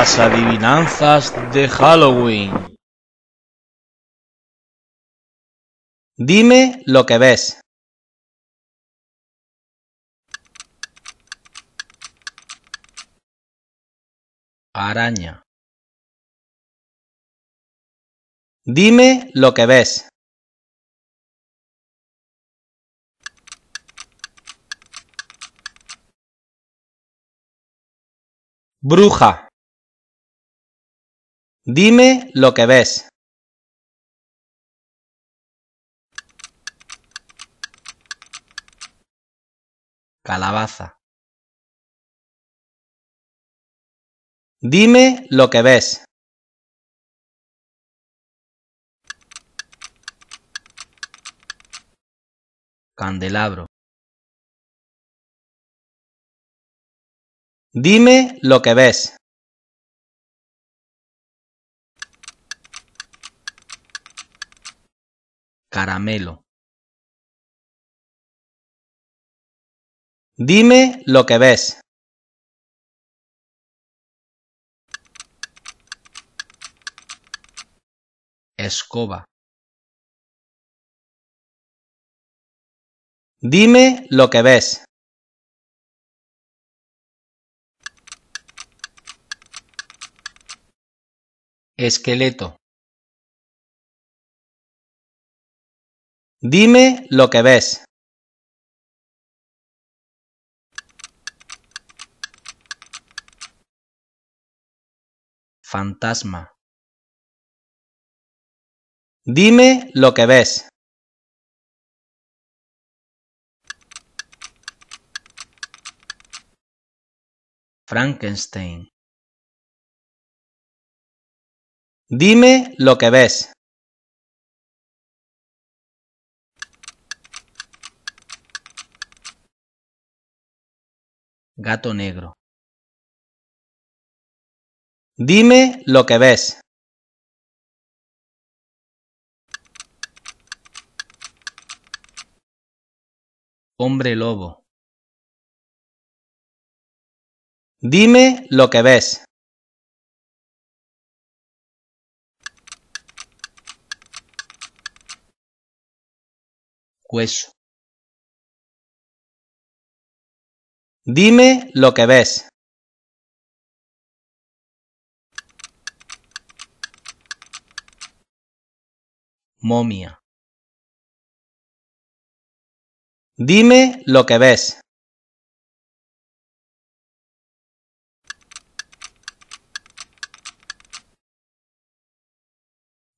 Las adivinanzas de Halloween. Dime lo que ves. Araña. Dime lo que ves. Bruja. Dime lo que ves. Calabaza. Dime lo que ves. Candelabro. Dime lo que ves. caramelo dime lo que ves escoba Dime lo que ves. Esqueleto. Dime lo que ves. Fantasma. Dime lo que ves. Frankenstein. Dime lo que ves. gato negro. Dime lo que ves. Hombre lobo. Dime lo que ves. Hueso. Dime lo que ves. Momia. Dime lo que ves.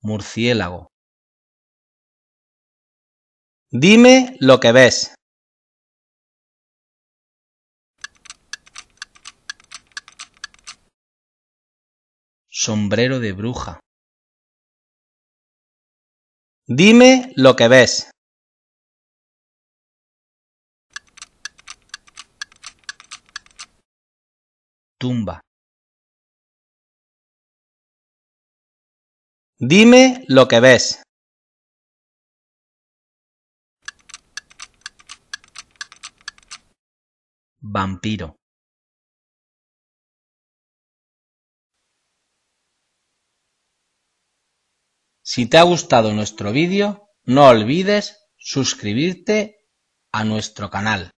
Murciélago. Dime lo que ves. sombrero de bruja. Dime lo que ves. Tumba. Dime lo que ves. Vampiro. Si te ha gustado nuestro vídeo, no olvides suscribirte a nuestro canal.